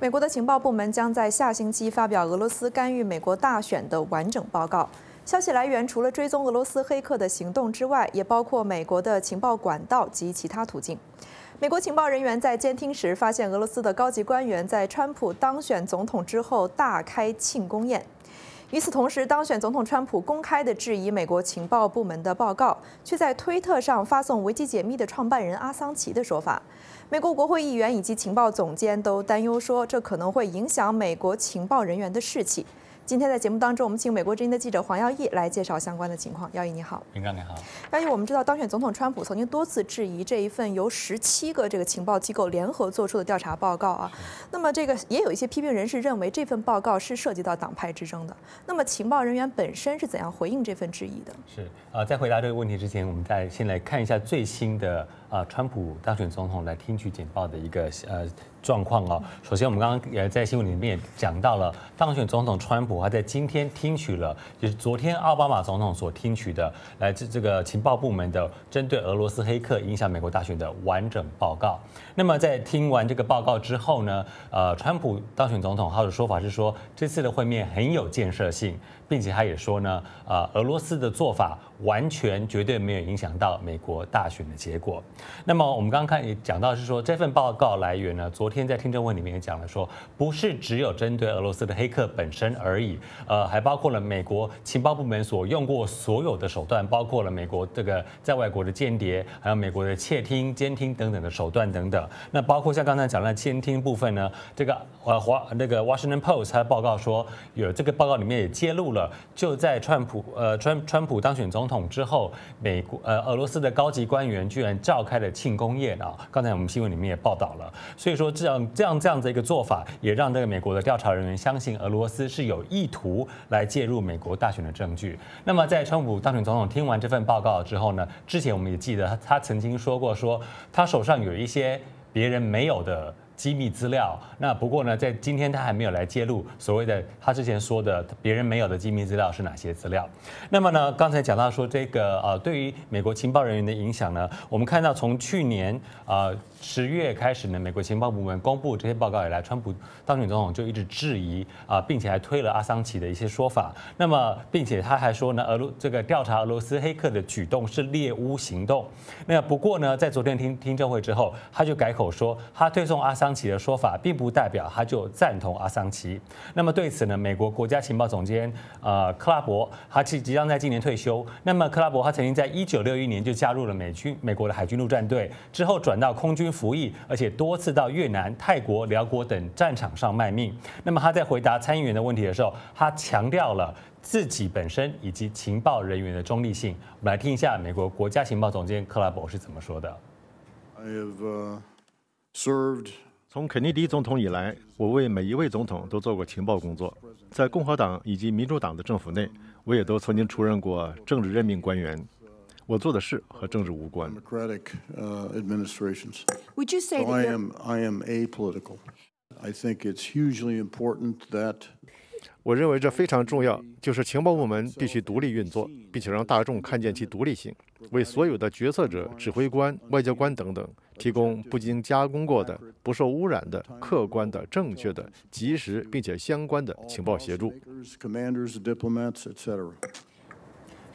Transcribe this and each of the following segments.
美国的情报部门将在下星期发表俄罗斯干预美国大选的完整报告。消息来源除了追踪俄罗斯黑客的行动之外，也包括美国的情报管道及其他途径。美国情报人员在监听时发现，俄罗斯的高级官员在川普当选总统之后大开庆功宴。与此同时，当选总统川普公开的质疑美国情报部门的报告，却在推特上发送维基解密的创办人阿桑奇的说法。美国国会议员以及情报总监都担忧说，这可能会影响美国情报人员的士气。今天在节目当中，我们请美国之音的记者黄耀义来介绍相关的情况。耀义你好，明刚你好。耀义，我们知道当选总统川普曾经多次质疑这一份由十七个这个情报机构联合做出的调查报告啊，那么这个也有一些批评人士认为这份报告是涉及到党派之争的。那么情报人员本身是怎样回应这份质疑的？是啊，在回答这个问题之前，我们再先来看一下最新的。啊，川普当选总统来听取简报的一个呃状况哦。首先，我们刚刚也在新闻里面讲到了当选总统川普，他在今天听取了就是昨天奥巴马总统所听取的来自这个情报部门的针对俄罗斯黑客影响美国大选的完整报告。那么在听完这个报告之后呢，呃，川普当选总统他的说法是说这次的会面很有建设性。并且他也说呢，呃，俄罗斯的做法完全绝对没有影响到美国大选的结果。那么我们刚刚看也讲到是说，这份报告来源呢，昨天在听证会里面也讲了，说不是只有针对俄罗斯的黑客本身而已，呃，还包括了美国情报部门所用过所有的手段，包括了美国这个在外国的间谍，还有美国的窃听、监听等等的手段等等。那包括像刚才讲的监听部分呢，这个呃华那个《Washington Post》它报告说有这个报告里面也揭露了。就在川普呃川川普当选总统之后，美国呃俄罗斯的高级官员居然召开了庆功宴啊！刚才我们新闻里面也报道了，所以说这样这样这样的一个做法，也让这个美国的调查人员相信俄罗斯是有意图来介入美国大选的证据。那么在川普当选总统听完这份报告之后呢？之前我们也记得他他曾经说过，说他手上有一些别人没有的。机密资料，那不过呢，在今天他还没有来揭露所谓的他之前说的别人没有的机密资料是哪些资料。那么呢，刚才讲到说这个呃，对于美国情报人员的影响呢，我们看到从去年呃十月开始呢，美国情报部门公布这些报告以来，川普当选总统就一直质疑啊，并且还推了阿桑奇的一些说法。那么并且他还说呢，俄罗这个调查俄罗斯黑客的举动是猎巫行动。那不过呢，在昨天听听证会之后，他就改口说他推送阿桑。桑奇的说法，并不代表他就赞同阿桑奇。那么对此呢？美国国家情报总监呃克拉伯，他即将在今年退休。那么克拉伯，他曾经在一九六一年就加入了美军美国的海军陆战队，之后转到空军服役，而且多次到越南、泰国、辽国等战场上卖命。那么他在回答参议员的问题的时候，他强调了自己本身以及情报人员的中立性。我们来听一下美国国家情报总监克拉伯是怎么说的。I have served 从肯尼迪总统以来，我为每一位总统都做过情报工作。在共和党以及民主党的政府内，我也都曾经出任过政治任命官员。我做的事和政治无关。Would you say that I am I am a political? I think it's hugely important that. 我认为这非常重要，就是情报部门必须独立运作，并且让大众看见其独立性，为所有的决策者、指挥官、外交官等等提供不经加工过的、不受污染的、客观的、正确的、及时并且相关的情报协助。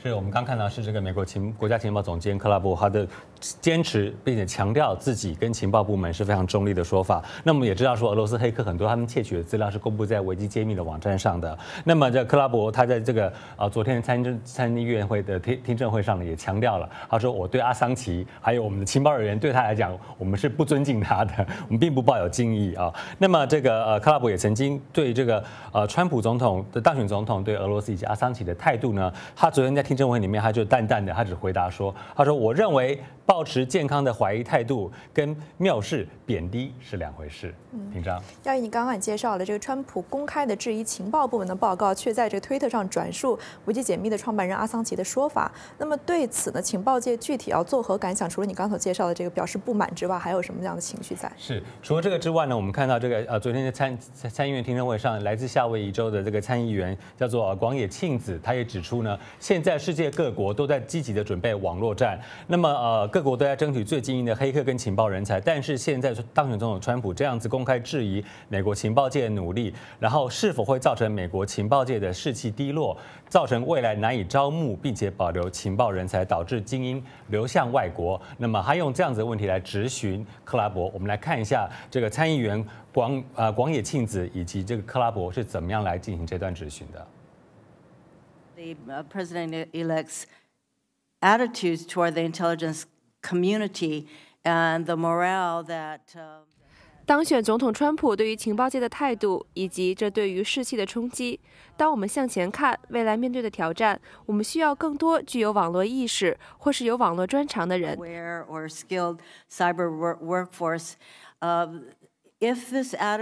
是我们刚看到是这个美国情国家情报总监克拉布哈德。坚持并且强调自己跟情报部门是非常中立的说法。那么也知道，说俄罗斯黑客很多，他们窃取的资料是公布在维基揭秘的网站上的。那么，这克拉伯他在这个啊昨天参政参议院会的听听证会上呢，也强调了，他说我对阿桑奇还有我们的情报人员对他来讲，我们是不尊敬他的，我们并不抱有敬意啊。那么，这个呃克拉伯也曾经对这个呃川普总统的当选总统对俄罗斯以及阿桑奇的态度呢，他昨天在听证会里面他就淡淡的，他只回答说，他说我认为。保持健康的怀疑态度跟藐视、贬低是两回事。嗯，平章，亚文，你刚刚介绍了这个川普公开的质疑情报部门的报告，却在这个推特上转述维基解密的创办人阿桑奇的说法。那么对此呢，情报界具体要作何感想？除了你刚才介绍的这个表示不满之外，还有什么样的情绪在？是，除了这个之外呢，我们看到这个呃，昨天的参参议院听证会上，来自夏威夷州的这个参议员叫做广野庆子，他也指出呢，现在世界各国都在积极的准备网络战。那么呃。各国都在争取最精英的黑客跟情报人才，但是现在当选总统川普这样子公开质疑美国情报界的努力，然后是否会造成美国情报界的士气低落，造成未来难以招募并且保留情报人才，导致精英流向外国？那么他用这样子的问题来质询克拉伯，我们来看一下这个参议员广啊广野庆子以及这个克拉伯是怎么样来进行这段质询的。The president elect's attitudes toward the intelligence. community and the morale that. 当选总统川普对于情报界的态度，以及这对于士气的冲击。当我们向前看未来面对的挑战，我们需要更多具有网络意识或是有网络专长的人。w h e r or skilled cyber workforce, uh,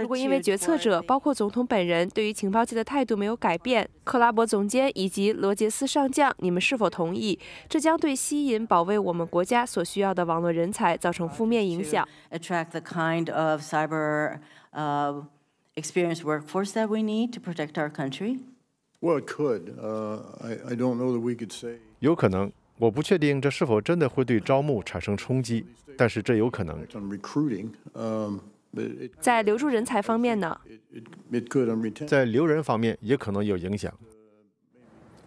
如果因为决策者，包括总统本人，对于情报界的态度没有改变，克拉伯总监以及罗杰斯上将，你们是否同意？这将对吸引保卫我们国家所需要的网络人才造成负面影响。Attract the kind of cyber, experienced workforce that we need to protect our country. Well, it could. I, I don't know that we could say. 有可能，我不确定这是否真的会对招募产生冲击，但是这有可能。recruiting, 在留住人才方面呢，在留人方面也可能有影响。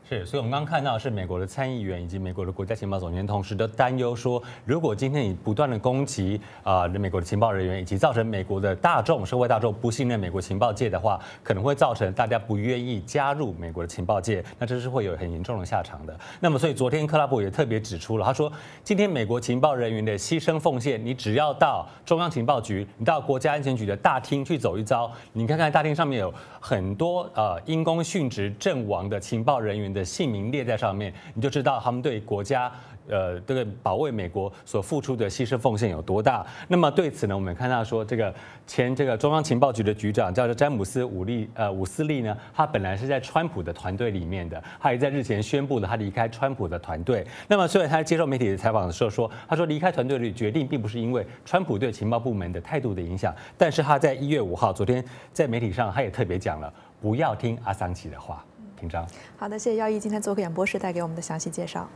是，所以我们刚刚看到是美国的参议员以及美国的国家情报总监同时都担忧说，如果今天你不断的攻击啊美国的情报人员，以及造成美国的大众社会大众不信任美国情报界的话，可能会造成大家不愿意加入美国的情报界，那这是会有很严重的下场的。那么，所以昨天克拉布也特别指出了，他说今天美国情报人员的牺牲奉献，你只要到中央情报局，你到国家安全局的大厅去走一遭，你看看大厅上面有很多呃因公殉职阵亡的情报人员。的姓名列在上面，你就知道他们对国家，呃，这个保卫美国所付出的牺牲奉献有多大。那么对此呢，我们看到说，这个前这个中央情报局的局长叫做詹姆斯·武利，呃，伍斯利呢，他本来是在川普的团队里面的，他也在日前宣布了他离开川普的团队。那么虽然他接受媒体的采访的时候说，他说离开团队的决定并不是因为川普对情报部门的态度的影响，但是他在一月五号，昨天在媒体上，他也特别讲了，不要听阿桑奇的话。章，好的，谢谢耀毅今天做客演播室带给我们的详细介绍。